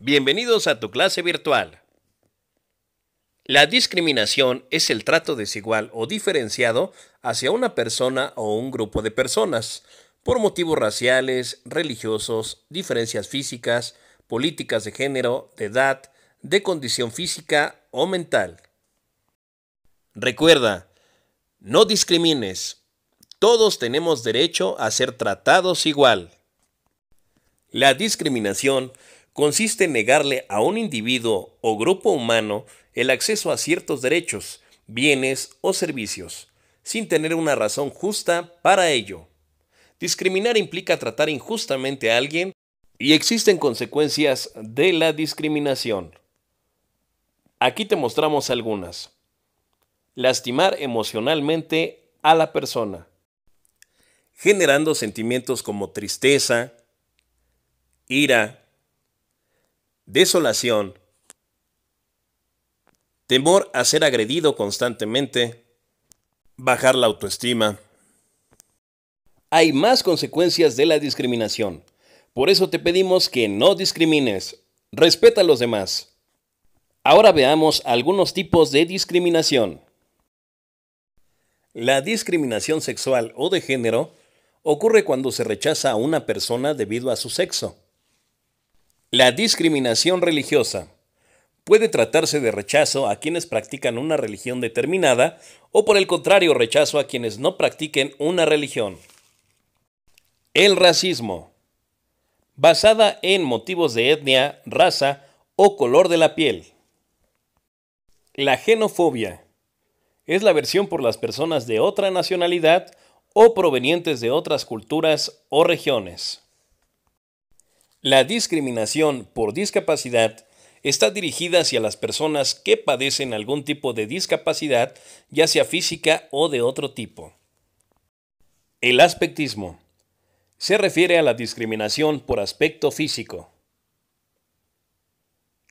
Bienvenidos a tu clase virtual. La discriminación es el trato desigual o diferenciado hacia una persona o un grupo de personas por motivos raciales, religiosos, diferencias físicas, políticas de género, de edad, de condición física o mental. Recuerda, no discrimines. Todos tenemos derecho a ser tratados igual. La discriminación consiste en negarle a un individuo o grupo humano el acceso a ciertos derechos, bienes o servicios, sin tener una razón justa para ello. Discriminar implica tratar injustamente a alguien y existen consecuencias de la discriminación. Aquí te mostramos algunas. Lastimar emocionalmente a la persona. Generando sentimientos como tristeza, ira, desolación, temor a ser agredido constantemente, bajar la autoestima. Hay más consecuencias de la discriminación. Por eso te pedimos que no discrimines. Respeta a los demás. Ahora veamos algunos tipos de discriminación. La discriminación sexual o de género ocurre cuando se rechaza a una persona debido a su sexo la discriminación religiosa. Puede tratarse de rechazo a quienes practican una religión determinada o por el contrario rechazo a quienes no practiquen una religión. El racismo. Basada en motivos de etnia, raza o color de la piel. La xenofobia. Es la versión por las personas de otra nacionalidad o provenientes de otras culturas o regiones. La discriminación por discapacidad está dirigida hacia las personas que padecen algún tipo de discapacidad, ya sea física o de otro tipo. El aspectismo se refiere a la discriminación por aspecto físico.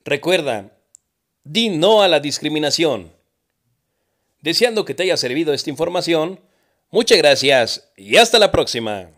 Recuerda, di no a la discriminación. Deseando que te haya servido esta información, muchas gracias y hasta la próxima.